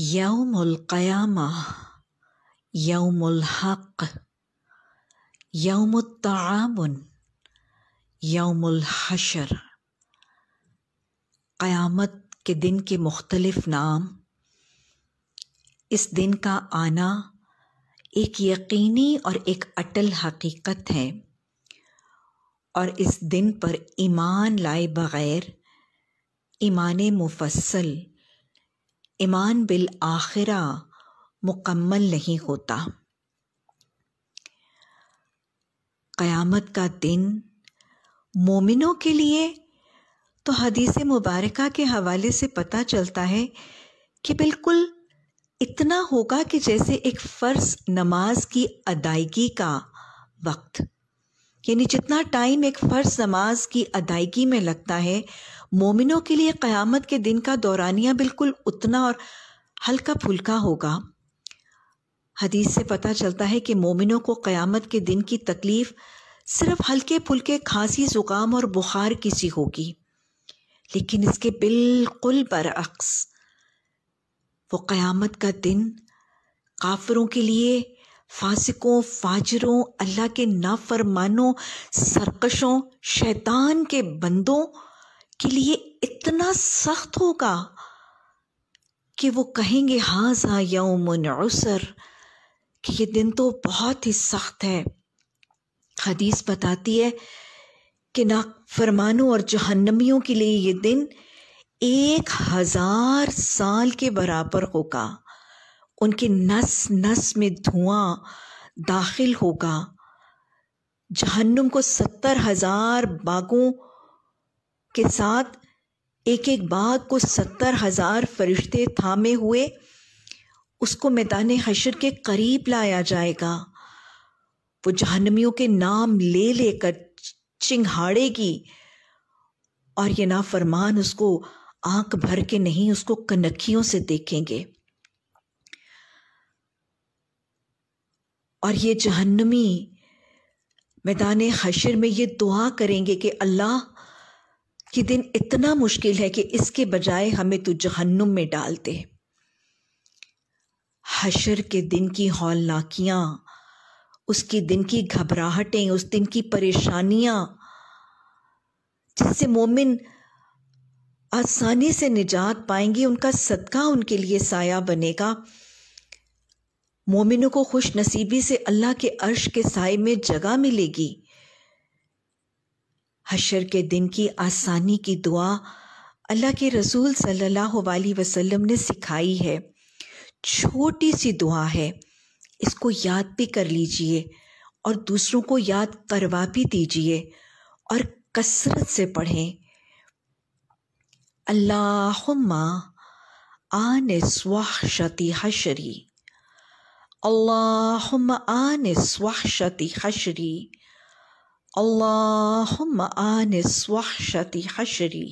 यौमक़यामा यौमहक़ यौमताबन यौमहशर क़यामत के दिन के मुख्तलफ़ नाम इस दिन का आना एक यकीनी और एक अटल हकीकत है और इस दिन पर ईमान लाए बग़ैर ईमान मुफसल ईमान बिल आखिरा मुकम्मल नहीं होता क़यामत का दिन मोमिनों के लिए तो हदीस मुबारक के हवाले से पता चलता है कि बिल्कुल इतना होगा कि जैसे एक फ़र्ज नमाज की अदायगी का वक्त यानी जितना टाइम एक फ़र्ज नमाज की अदायगी में लगता है मोमिनों के लिए क़यामत के दिन का दौरानिया बिल्कुल उतना और हल्का फुल्का होगा हदीस से पता चलता है कि मोमिनों को क़यामत के दिन की तकलीफ़ सिर्फ हल्के फुल्के खांसी ज़ुकाम और बुखार की सी होगी लेकिन इसके बिल्कुल बरअक्स वो क़यामत का दिन काफरों के लिए फासिकों फाजरों अल्लाह के नाफरमानों सरकशों शैतान के बंदों के लिए इतना सख्त होगा कि वो कहेंगे हाजा यौमन उसर कि ये दिन तो बहुत ही सख्त है हदीस बताती है कि नाफरमानों और जहन्नमियों के लिए ये दिन एक हज़ार साल के बराबर होगा उनकी नस नस में धुआं दाखिल होगा जहन्नुम को सत्तर हजार बागों के साथ एक एक बाग को सत्तर हजार फरिश्ते थामे हुए उसको मैदान हशर के करीब लाया जाएगा वो जहनमियों के नाम ले लेकर चिंघाड़ेगी और ये नाफरमान उसको आंख भर के नहीं उसको कनखियों से देखेंगे और ये जहन्नमी मैदान हशर में ये दुआ करेंगे कि अल्लाह ये दिन इतना मुश्किल है कि इसके बजाय हमें तू जहन्नुम में डाल दे हशर के दिन की हौलनाकियाँ उसके दिन की घबराहटें उस दिन की परेशानियाँ जिससे मोमिन आसानी से निजात पाएंगे उनका सदका उनके लिए साया बनेगा मोमिनों को खुश नसीबी से अल्लाह के अर्श के साय में जगह मिलेगी हशर के दिन की आसानी की दुआ अल्लाह के रसूल सल्लल्लाहु अलैहि वसल्लम ने सिखाई है छोटी सी दुआ है इसको याद भी कर लीजिए और दूसरों को याद करवा भी दीजिए और कसरत से पढ़ें अल्लाहुम्मा आने स्वाह शती हशरी اللهم آنس وحشتي حشري اللهم آنس وحشتي حشري